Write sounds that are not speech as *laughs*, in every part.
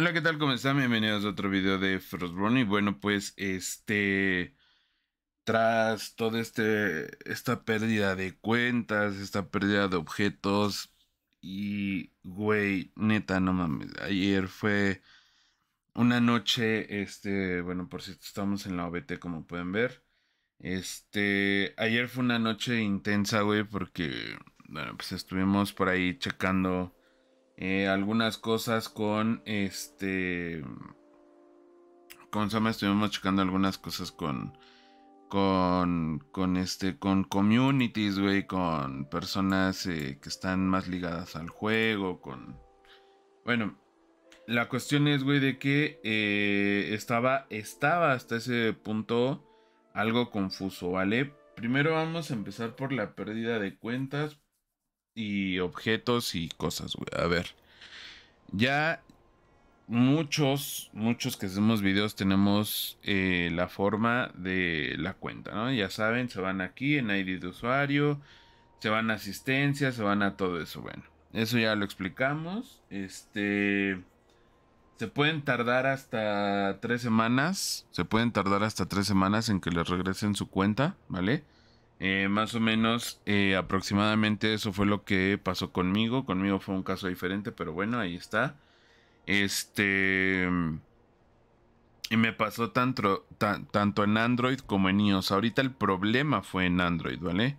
Hola, ¿qué tal? ¿Cómo están? Bienvenidos a otro video de Frostborn. Y bueno, pues este. Tras toda este, esta pérdida de cuentas, esta pérdida de objetos. Y, güey, neta, no mames. Ayer fue una noche, este. Bueno, por cierto, estamos en la OBT, como pueden ver. Este. Ayer fue una noche intensa, güey, porque. Bueno, pues estuvimos por ahí checando eh, algunas cosas con este. Con Sama estuvimos checando algunas cosas con. Con, con este con communities güey con personas eh, que están más ligadas al juego con bueno la cuestión es güey de que eh, estaba estaba hasta ese punto algo confuso vale primero vamos a empezar por la pérdida de cuentas y objetos y cosas, A ver. Ya muchos, muchos que hacemos videos tenemos eh, la forma de la cuenta, ¿no? Ya saben, se van aquí en ID de usuario, se van a asistencia, se van a todo eso, bueno. Eso ya lo explicamos. Este. Se pueden tardar hasta tres semanas. Se pueden tardar hasta tres semanas en que les regresen su cuenta, ¿vale? Eh, más o menos, eh, aproximadamente eso fue lo que pasó conmigo. Conmigo fue un caso diferente, pero bueno, ahí está. Este. Mm, y me pasó tanto, tanto en Android como en iOS. Ahorita el problema fue en Android, ¿vale?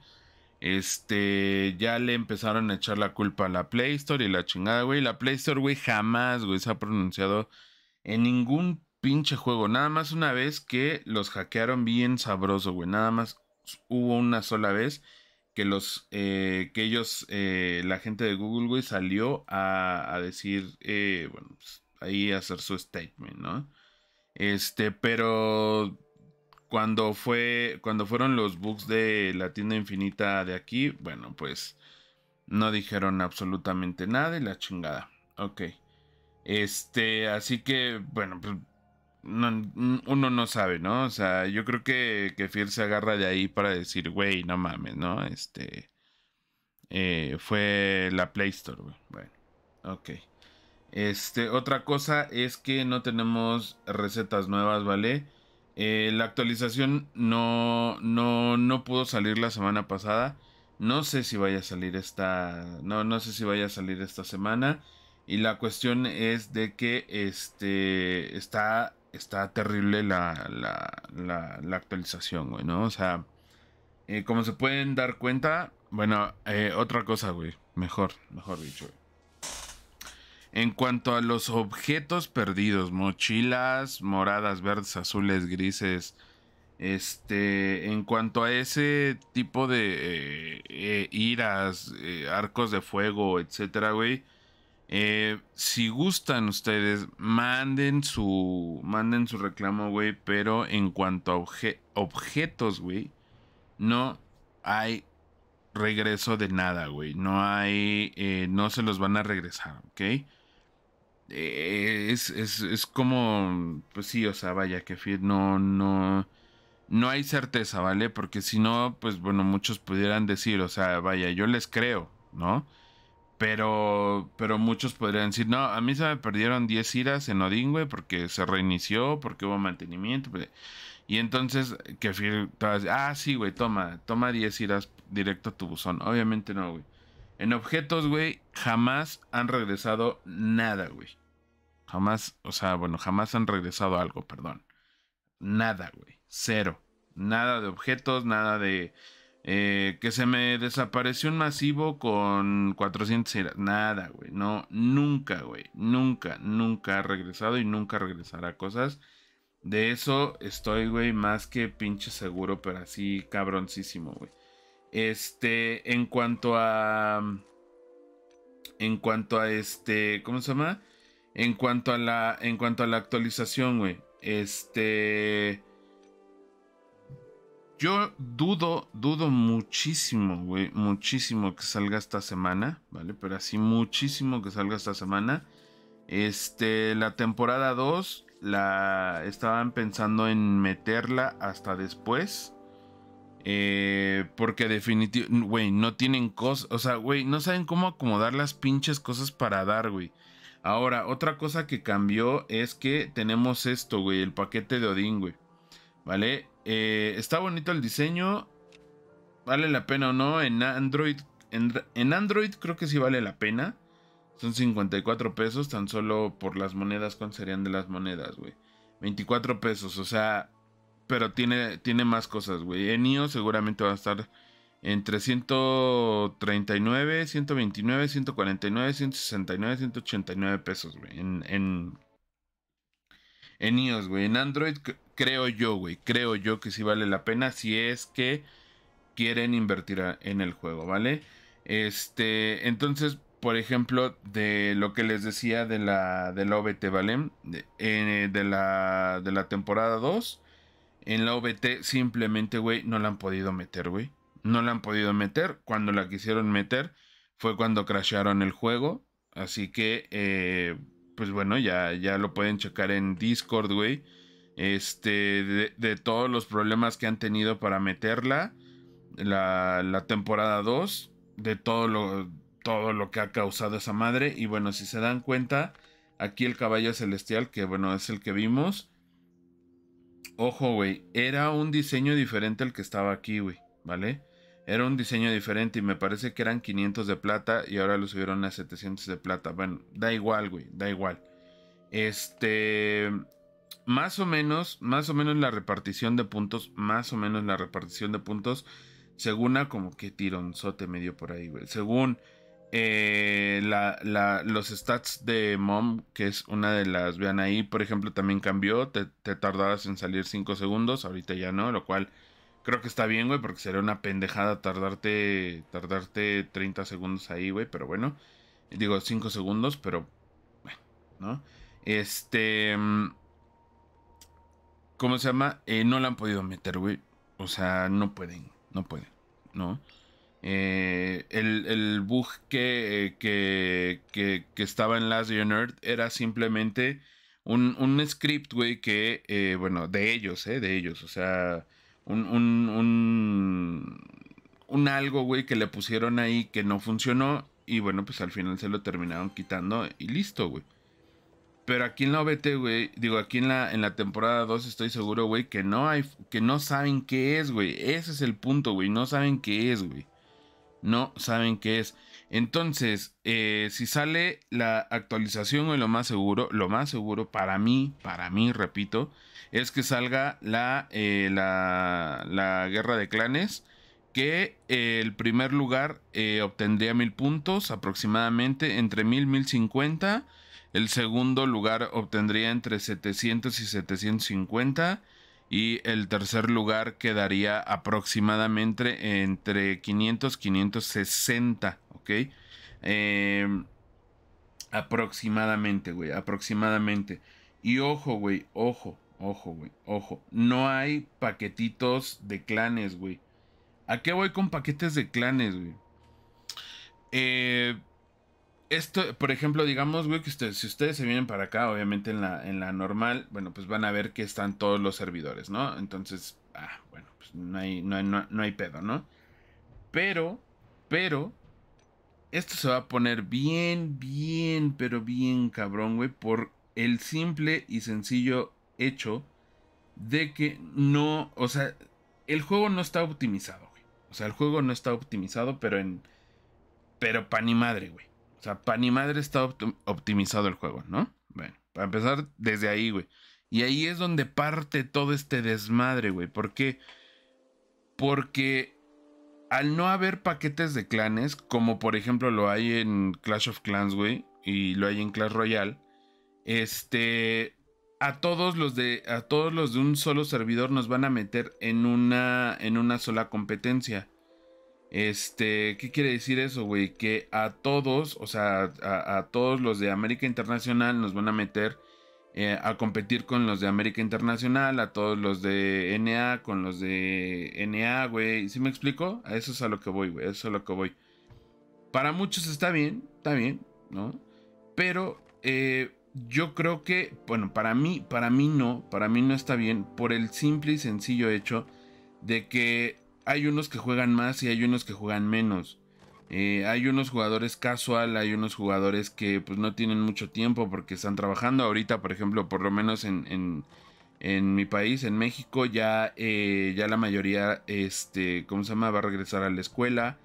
Este, ya le empezaron a echar la culpa a la Play Store y la chingada, güey. La Play Store, güey, jamás, güey, se ha pronunciado en ningún pinche juego. Nada más una vez que los hackearon bien sabroso, güey. Nada más hubo una sola vez que los eh, que ellos eh, la gente de Google güey salió a, decir eh, bueno pues, ahí hacer su statement no este pero cuando fue cuando fueron los bugs de la tienda infinita de aquí bueno pues no dijeron absolutamente nada y la chingada ok este así que bueno pues uno no sabe, ¿no? O sea, yo creo que, que se agarra de ahí para decir, güey, no mames, ¿no? Este. Eh, fue la Play Store, güey. Bueno, ok. Este, otra cosa es que no tenemos recetas nuevas, ¿vale? Eh, la actualización no, no, no pudo salir la semana pasada. No sé si vaya a salir esta. No, no sé si vaya a salir esta semana. Y la cuestión es de que este está está terrible la, la, actualización, güey, ¿no? O sea, eh, como se pueden dar cuenta, bueno, eh, otra cosa, güey, mejor, mejor dicho, En cuanto a los objetos perdidos, mochilas moradas, verdes, azules, grises, este, en cuanto a ese tipo de eh, iras, arcos de fuego, etcétera, güey, eh, si gustan ustedes, manden su, manden su reclamo, güey. Pero en cuanto a objetos, güey, no hay regreso de nada, güey. No hay, eh, no se los van a regresar, ¿ok? Eh, es, es, es, como, pues sí, o sea, vaya, que no, no, no hay certeza, ¿vale? Porque si no, pues bueno, muchos pudieran decir, o sea, vaya, yo les creo, ¿no? Pero, pero muchos podrían decir, no, a mí se me perdieron 10 iras en Odin, güey, porque se reinició, porque hubo mantenimiento. Y entonces, que ah, sí, güey, toma, toma 10 iras directo a tu buzón. Obviamente no, güey. En objetos, güey, jamás han regresado nada, güey. Jamás, o sea, bueno, jamás han regresado algo, perdón. Nada, güey. Cero. Nada de objetos, nada de eh, que se me desapareció un masivo con 400 Nada, güey. No, nunca, güey. Nunca, nunca ha regresado y nunca regresará cosas. De eso estoy, güey, más que pinche seguro, pero así cabroncísimo, güey. Este, en cuanto a... En cuanto a este... ¿Cómo se llama? En cuanto a la, en cuanto a la actualización, güey. Este... Yo dudo, dudo muchísimo, güey, muchísimo que salga esta semana, ¿vale? Pero así muchísimo que salga esta semana. Este, la temporada 2 la estaban pensando en meterla hasta después. Eh, porque definitivamente, güey, no tienen cosas, o sea, güey, no saben cómo acomodar las pinches cosas para dar, güey. Ahora, otra cosa que cambió es que tenemos esto, güey, el paquete de Odín, güey. ¿Vale? Eh, está bonito el diseño. ¿Vale la pena o no? En Android, en, Android creo que sí vale la pena. Son 54 pesos tan solo por las monedas. ¿Cuántas serían de las monedas, güey? 24 pesos, o sea... Pero tiene, tiene más cosas, güey. En iOS seguramente va a estar entre 139, 129, 149, 169, 189 pesos, güey. En, en, en iOS, güey. En Android creo yo, güey, creo yo que sí vale la pena si es que quieren invertir en el juego, ¿vale? Este, entonces, por ejemplo, de lo que les decía de la, de OBT, ¿vale? Eh, de, la, temporada 2, en la OBT simplemente, güey, no la han podido meter, güey. No la han podido meter. Cuando la quisieron meter fue cuando crashearon el juego. Así que, eh, pues bueno, ya, ya lo pueden checar en Discord, güey este, de, todos los problemas que han tenido para meterla, la, temporada 2, de todo lo, todo lo que ha causado esa madre. Y bueno, si se dan cuenta, aquí el caballo celestial, que bueno, es el que vimos. Ojo, güey, era un diseño diferente al que estaba aquí, güey, ¿vale? Era un diseño diferente y me parece que eran 500 de plata y ahora lo subieron a 700 de plata. Bueno, da igual, güey, da igual. Este, más o menos, más o menos la repartición de puntos, más o menos la repartición de puntos, según a como que tironzote me dio por ahí, güey. Según eh, la, los stats de Mom, que es una de las, vean ahí, por ejemplo, también cambió, te, te en salir 5 segundos, ahorita ya no, lo cual creo que está bien, güey, porque sería una pendejada tardarte, tardarte 30 segundos ahí, güey, pero bueno, digo 5 segundos, pero bueno, ¿no? Este... Mm, ¿Cómo se llama? Eh, no la han podido meter, güey. O sea, no pueden, no pueden, ¿no? Eh, el, el, bug que, que, que, estaba en Last Year Earth era simplemente un, script, güey, que, eh, bueno, de ellos, ¿eh? De ellos, o sea, un, un, un algo, güey, que le pusieron ahí que no funcionó y bueno, pues al final se lo terminaron quitando y listo, güey. Pero aquí en la OBT, güey, digo, aquí en la, en la temporada 2 estoy seguro, güey, que no hay, que no saben qué es, güey. Ese es el punto, güey. No saben qué es, güey. No saben qué es. Entonces, eh, si sale la actualización, güey, lo más seguro, lo más seguro para mí, para mí, repito, es que salga la, eh, la, guerra de clanes que eh, el primer lugar obtendría mil puntos aproximadamente entre mil mil cincuenta el segundo lugar obtendría entre 700 y 750 y el tercer lugar quedaría aproximadamente entre 500 560, ¿ok? Em, aproximadamente, güey, aproximadamente. Y ojo, güey, ojo, ojo, güey, ojo. No hay paquetitos de clanes, güey. ¿A qué voy con paquetes de clanes, güey? Eh, esto, por ejemplo, digamos, güey, que ustedes, si ustedes se vienen para acá, obviamente en la, en la normal, bueno, pues van a ver que están todos los servidores, ¿no? Entonces, ah, bueno, pues no hay, no hay pedo, ¿no? Pero, pero, esto se va a poner bien, bien, pero bien cabrón, güey, por el simple y sencillo hecho de que no, o sea, el juego no está optimizado, güey. O sea, el juego no está optimizado, pero en, pero pa' ni madre, güey. O sea, para ni madre está optimizado el juego, ¿no? Bueno, para empezar desde ahí, güey. Y ahí es donde parte todo este desmadre, güey. ¿Por qué? Porque al no haber paquetes de clanes, como por ejemplo lo hay en Clash of Clans, güey, y lo hay en Clash Royale, este, a todos los de a todos los de un solo servidor nos van a meter en una en una sola competencia. Este, ¿qué quiere decir eso, güey? Que a todos, o sea, a, todos los de América Internacional nos van a meter eh, a competir con los de América Internacional, a todos los de NA, con los de NA, güey. ¿Sí me explico? A eso es a lo que voy, güey. Eso es a lo que voy. Para muchos está bien, está bien, ¿no? Pero eh, yo creo que, bueno, para mí, para mí no, para mí no está bien por el simple y sencillo hecho de que hay unos que juegan más y hay unos que juegan menos. Eh, hay unos jugadores casual, hay unos jugadores que pues no tienen mucho tiempo porque están trabajando. Ahorita, por ejemplo, por lo menos en, en, mi país, en México, ya, eh, ya la mayoría, este, ¿cómo se llama? Va a regresar a la escuela.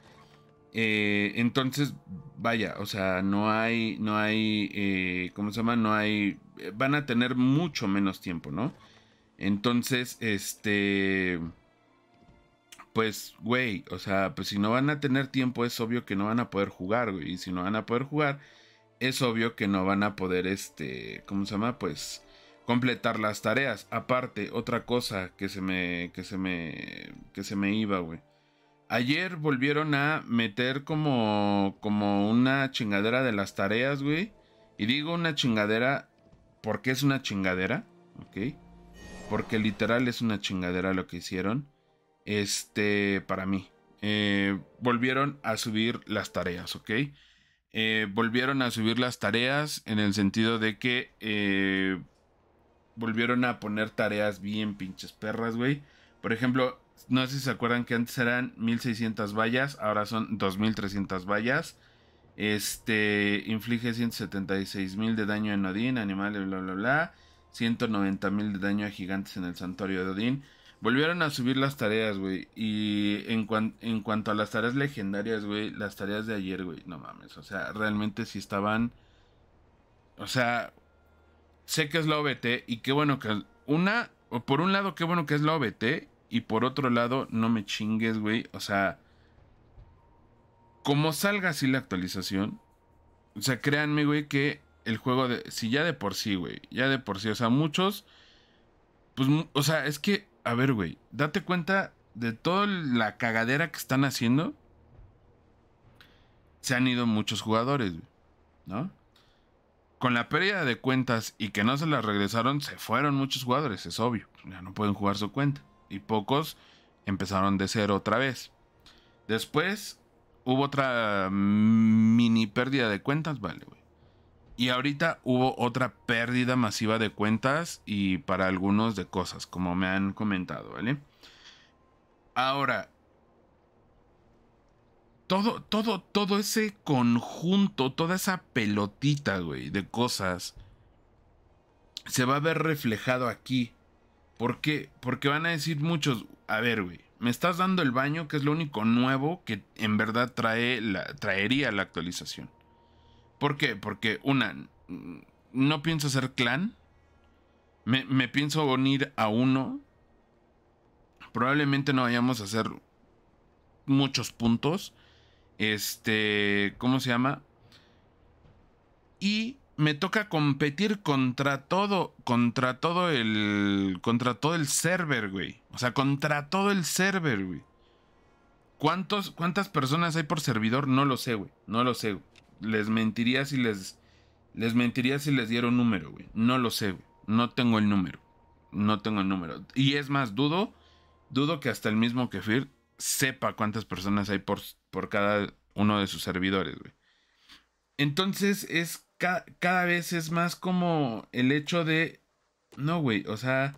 Eh, entonces, vaya, o sea, no hay, no hay, ¿cómo se llama? No hay, van a tener mucho menos tiempo, ¿no? Entonces, este pues, güey, o sea, pues si no van a tener tiempo, es obvio que no van a poder jugar, güey. Y si no van a poder jugar, es obvio que no van a poder, este, ¿cómo se llama? Pues completar las tareas. Aparte, otra cosa que se me, que se me, que se me iba, güey. Ayer volvieron a meter como, como una chingadera de las tareas, güey. Y digo una chingadera porque es una chingadera, ¿ok? Porque literal es una chingadera lo que hicieron este, para mí. Eh, volvieron a subir las tareas, ¿ok? Eh, volvieron a subir las tareas en el sentido de que eh, volvieron a poner tareas bien pinches perras, güey. Por ejemplo, no sé si se acuerdan que antes eran 1600 vallas, ahora son 2300 vallas. Este inflige 176.000 de daño en Odín, animales, bla, bla, bla. 190.000 de daño a gigantes en el santuario de Odín. Volvieron a subir las tareas, güey. Y en, en cuanto a las tareas legendarias, güey, las tareas de ayer, güey, no mames. O sea, realmente sí estaban. O sea, sé que es la OBT y qué bueno que. Una, por un lado, qué bueno que es la OBT. Y por otro lado, no me chingues, güey. O sea, como salga así la actualización. O sea, créanme, güey, que el juego de. Si ya de por sí, güey. Ya de por sí. O sea, muchos. Pues, o sea, es que a ver, güey, date cuenta de toda la cagadera que están haciendo. Se han ido muchos jugadores, ¿no? Con la pérdida de cuentas y que no se las regresaron, se fueron muchos jugadores, es obvio. Ya no pueden jugar su cuenta. Y pocos empezaron de cero otra vez. Después hubo otra mini pérdida de cuentas, vale, güey. Y ahorita hubo otra pérdida masiva de cuentas y para algunos de cosas, como me han comentado, ¿vale? Ahora, todo, todo, todo ese conjunto, toda esa pelotita, güey, de cosas, se va a ver reflejado aquí. ¿Por qué? Porque van a decir muchos, a ver, güey, me estás dando el baño, que es lo único nuevo que en verdad trae la, traería la actualización. ¿Por qué? Porque, una, no pienso hacer clan. Me, pienso unir a uno. Probablemente no vayamos a hacer muchos puntos. Este, ¿cómo se llama? Y me toca competir contra todo, contra todo el, contra todo el server, güey. O sea, contra todo el server, güey. ¿Cuántos, ¿Cuántas personas hay por servidor? No lo sé, güey. No lo sé, les mentiría si les. Les mentiría si les diera un número, güey. No lo sé, güey. No tengo el número. No tengo el número. Y es más, dudo. Dudo que hasta el mismo Kefir sepa cuántas personas hay por, por cada uno de sus servidores, güey. Entonces es cada vez es más como el hecho de. No, güey. O sea.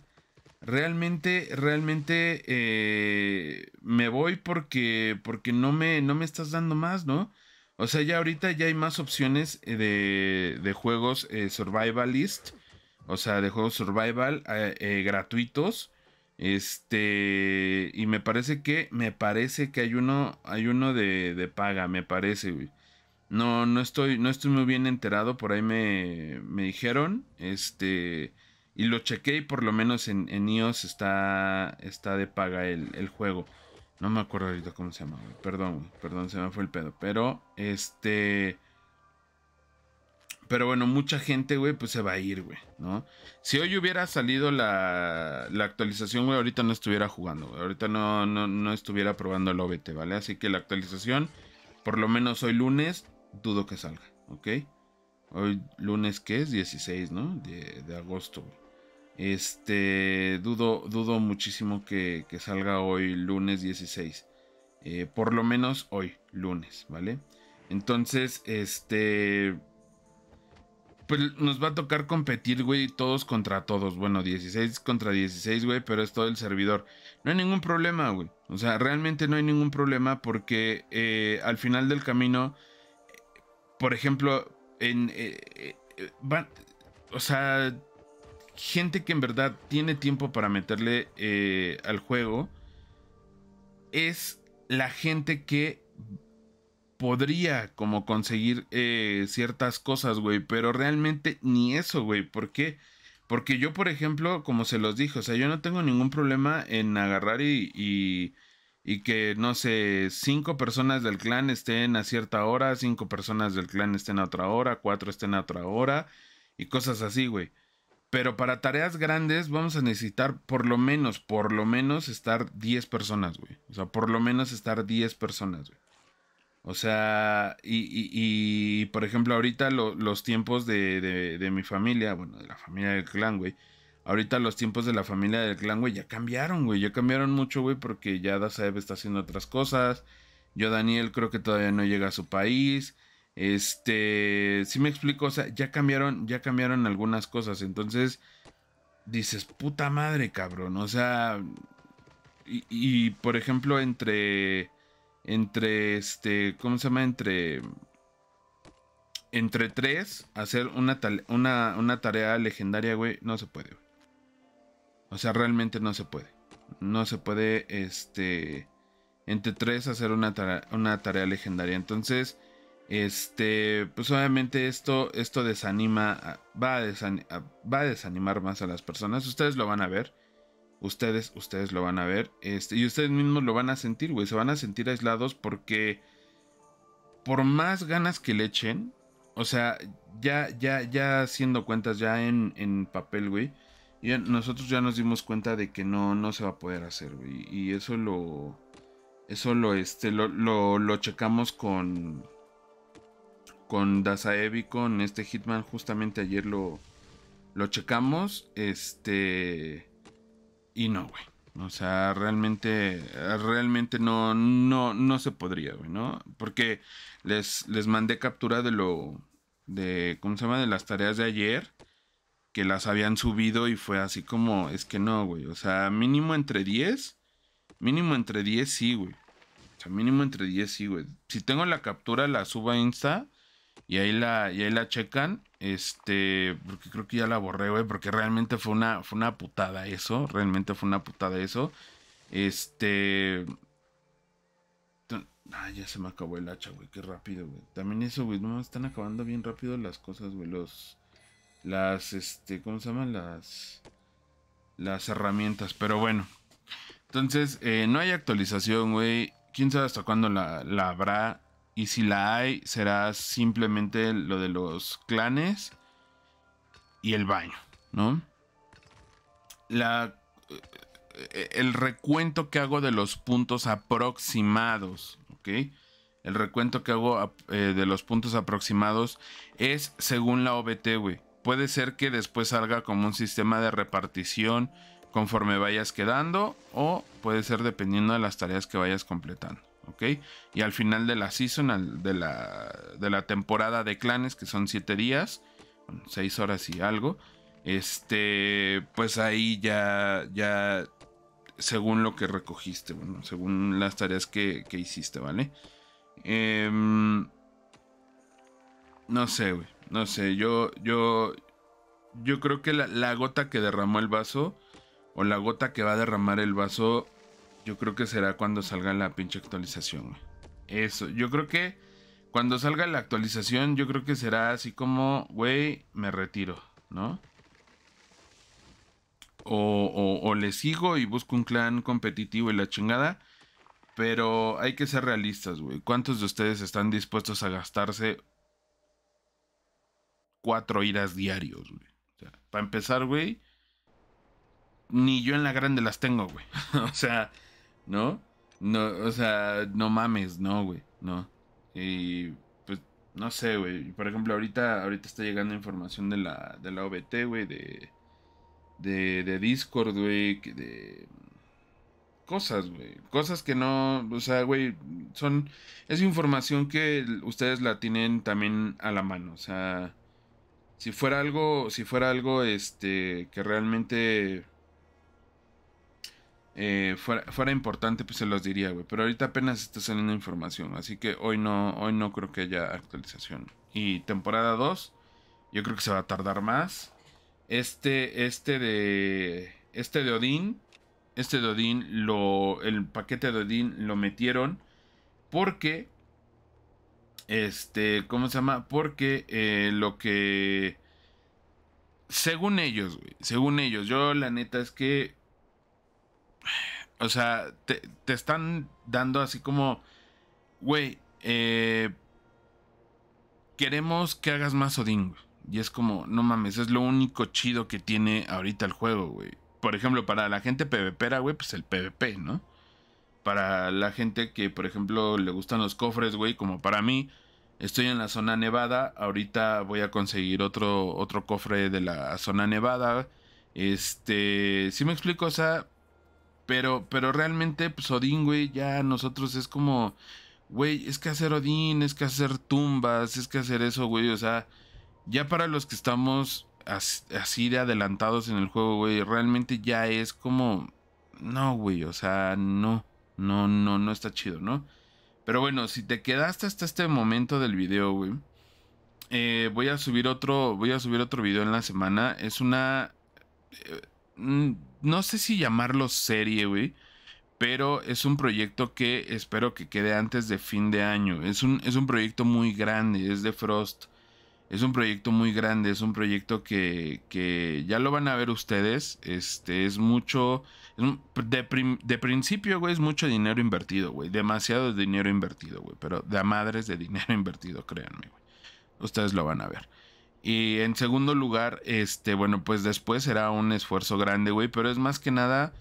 Realmente, realmente eh, me voy porque, porque no, me, no me estás dando más, ¿no? O sea, ya ahorita ya hay más opciones eh, de, juegos eh, survivalist. O sea, de juegos survival eh, gratuitos. Este. Y me parece que. Me parece que hay uno. Hay uno de, paga. Me parece, No, no estoy. No estoy muy bien enterado. Por ahí me. dijeron. Este. Y lo chequé. Y por lo menos en, en iOS está. está de paga el, el juego. No me acuerdo ahorita cómo se llama, güey. Perdón, güey. Perdón, se me fue el pedo. Pero, este. Pero bueno, mucha gente, güey, pues se va a ir, güey, ¿no? Si hoy hubiera salido la, la actualización, güey, ahorita no estuviera jugando, güey. Ahorita no, no, estuviera probando el OBT, ¿vale? Así que la actualización, por lo menos hoy lunes, dudo que salga, ¿ok? Hoy lunes, que es? 16, ¿no? De, de agosto, este, dudo, dudo muchísimo que, salga hoy lunes 16. Eh, por lo menos hoy, lunes, ¿vale? Entonces, este... Pues nos va a tocar competir, güey, todos contra todos. Bueno, 16 contra 16, güey, pero es todo el servidor. No hay ningún problema, güey. O sea, realmente no hay ningún problema porque eh, al final del camino, por ejemplo, en... Eh, o sea, gente que en verdad tiene tiempo para meterle eh, al juego es la gente que podría como conseguir eh, ciertas cosas, güey, pero realmente ni eso, güey, ¿por qué? Porque yo, por ejemplo, como se los dije, o sea, yo no tengo ningún problema en agarrar y, y, y que, no sé, cinco personas del clan estén a cierta hora, cinco personas del clan estén a otra hora, cuatro estén a otra hora y cosas así, güey. Pero para tareas grandes vamos a necesitar por lo menos, por lo menos estar 10 personas, güey. O sea, por lo menos estar 10 personas, güey. O sea, y, y, por ejemplo, ahorita los tiempos de, de, mi familia, bueno, de la familia del clan, güey. Ahorita los tiempos de la familia del clan, güey, ya cambiaron, güey. Ya cambiaron mucho, güey, porque ya Dazaev está haciendo otras cosas. Yo, Daniel, creo que todavía no llega a su país. Este, si me explico, o sea, ya cambiaron, ya cambiaron algunas cosas, entonces dices, puta madre, cabrón, o sea, y, por ejemplo, entre, entre, este, ¿cómo se llama? Entre, entre tres, hacer una, una, una tarea legendaria, güey, no se puede, O sea, realmente no se puede. No se puede, este, entre tres hacer una, una tarea legendaria. Entonces, este, pues obviamente esto, esto desanima, va, a va a desanimar más a las personas. Ustedes lo van a ver. Ustedes, ustedes lo van a ver. Este, y ustedes mismos lo van a sentir, güey. Se van a sentir aislados porque por más ganas que le echen, o sea, ya, ya, ya haciendo cuentas, ya en, en papel, güey. Y nosotros ya nos dimos cuenta de que no, no se va a poder hacer, güey. Y eso lo. Eso lo, este, lo, lo, lo checamos con con Dazaevi, con este Hitman, justamente ayer lo, lo checamos. Este. Y no, güey. O sea, realmente, realmente no, no, no se podría, güey, ¿no? Porque les, les mandé captura de lo, de, ¿cómo se llama? De las tareas de ayer, que las habían subido y fue así como, es que no, güey. O sea, mínimo entre 10, mínimo entre 10 sí, güey. O sea, mínimo entre 10 sí, güey. Si tengo la captura, la subo a Insta, y ahí la, la checan. Este, porque creo que ya la borré, güey, porque realmente fue una, fue una putada eso, realmente fue una putada eso. Este... Ah, ya se me acabó el hacha, güey, qué rápido, güey. También eso, güey, no, están acabando bien rápido las cosas, güey, los... Las, este, ¿cómo se llaman? Las... Las herramientas, pero bueno. Entonces, eh, no hay actualización, güey. ¿Quién sabe hasta cuándo la, la habrá? Y si la hay, será simplemente lo de los clanes y el baño, ¿no? La, eh, el recuento que hago de los puntos aproximados, ¿ok? El recuento que hago eh, de los puntos aproximados es según la OBT, güey. Puede ser que después salga como un sistema de repartición conforme vayas quedando o puede ser dependiendo de las tareas que vayas completando. Y al final de la season, de la, de la temporada de clanes, que son 7 días, 6 horas y algo, este, pues ahí ya, ya, según lo que recogiste, bueno, según las tareas que, hiciste, ¿vale? Em, no sé, no sé, yo, yo, yo creo que la gota que derramó el vaso, o la gota que va a derramar el vaso, yo creo que será cuando salga la pinche actualización. Eso, yo creo que cuando salga la actualización, yo creo que será así como, güey, me retiro, ¿no? O, o, o, le sigo y busco un clan competitivo y la chingada. Pero hay que ser realistas, güey. ¿Cuántos de ustedes están dispuestos a gastarse cuatro iras diarios, güey? O sea, para empezar, güey, ni yo en la grande las tengo, güey. *laughs* o sea, ¿no? No, o sea, no mames, no, güey, no. Y pues, no sé, güey. Por ejemplo, ahorita, ahorita está llegando información de la, de la OBT, güey, de, de, de Discord, güey, de cosas, güey. Cosas que no, o sea, güey, son... Es información que ustedes la tienen también a la mano, o sea... Si fuera algo, si fuera algo, este, que realmente eh, fuera, importante, pues se los diría, güey. Pero ahorita apenas está saliendo información. Así que hoy no, hoy no creo que haya actualización. Y temporada 2, yo creo que se va a tardar más. Este, este de. Este de Odín. Este de Odín, lo, el paquete de Odín lo metieron porque. Este, ¿cómo se llama? Porque eh, lo que. Según ellos, güey. Según ellos, yo la neta es que o sea, te, te están dando así como, güey, eh, queremos que hagas más Odín. Y es como, no mames, es lo único chido que tiene ahorita el juego, güey. Por ejemplo, para la gente PvPera, güey, pues el PvP, ¿no? Para la gente que, por ejemplo, le gustan los cofres, güey, como para mí, estoy en la zona nevada. Ahorita voy a conseguir otro, otro cofre de la zona nevada. Este, si me explico, o sea, pero, pero realmente, pues Odín, güey, ya nosotros es como, güey, es que hacer Odín, es que hacer tumbas, es que hacer eso, güey. O sea, ya para los que estamos así de adelantados en el juego, güey, realmente ya es como, no, güey, o sea, no, no, no, no está chido, ¿no? Pero bueno, si te quedaste hasta este momento del video, güey, eh, voy a subir otro, voy a subir otro video en la semana. Es una... Eh, Mm, no sé si llamarlo serie, güey, pero es un proyecto que espero que quede antes de fin de año. Es un, es un proyecto muy grande, es de Frost. Es un proyecto muy grande, es un proyecto que, ya lo van a ver ustedes. Este es mucho. de, de, principio, güey, es mucho dinero invertido, güey. Demasiado dinero invertido, güey. Pero de madres de dinero *laughs* invertido, créanme, güey. Ustedes lo van a ver. Y en segundo lugar, este, bueno, pues después será un esfuerzo grande, güey, pero es más que nada,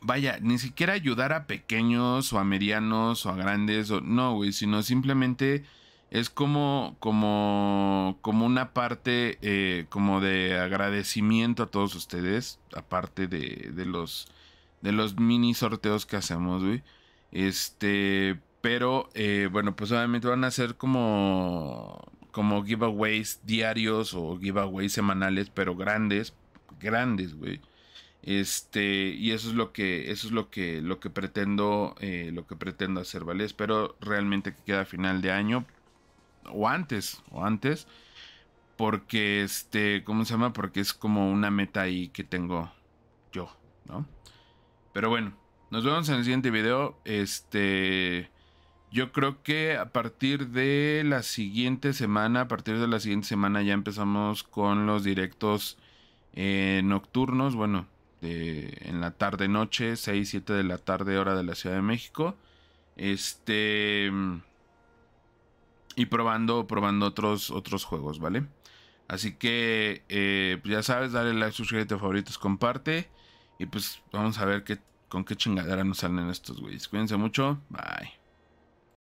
vaya, ni siquiera ayudar a pequeños o a medianos o a grandes, no, güey, sino simplemente es como, como, como una parte eh, como de agradecimiento a todos ustedes, aparte de, de, los, de los mini sorteos que hacemos, güey. Este, pero, eh, bueno, pues obviamente van a ser como como giveaways diarios o giveaways semanales, pero grandes, grandes, güey. Este, y eso es lo que, eso es lo que, lo que pretendo, eh, lo que pretendo hacer, ¿vale? Espero realmente que quede a final de año o antes, o antes, porque este, ¿cómo se llama? Porque es como una meta ahí que tengo yo, ¿no? Pero bueno, nos vemos en el siguiente video, este, yo creo que a partir de la siguiente semana, a partir de la siguiente semana ya empezamos con los directos eh, nocturnos, bueno, en la tarde noche, 6, 7 de la tarde hora de la Ciudad de México. Este... Mm, y probando, probando otros, otros juegos, ¿vale? Así que eh, pues ya sabes, dale like, suscríbete favoritos, comparte. Y pues vamos a ver qué, con qué chingadera nos salen estos güeyes. Cuídense mucho. Bye.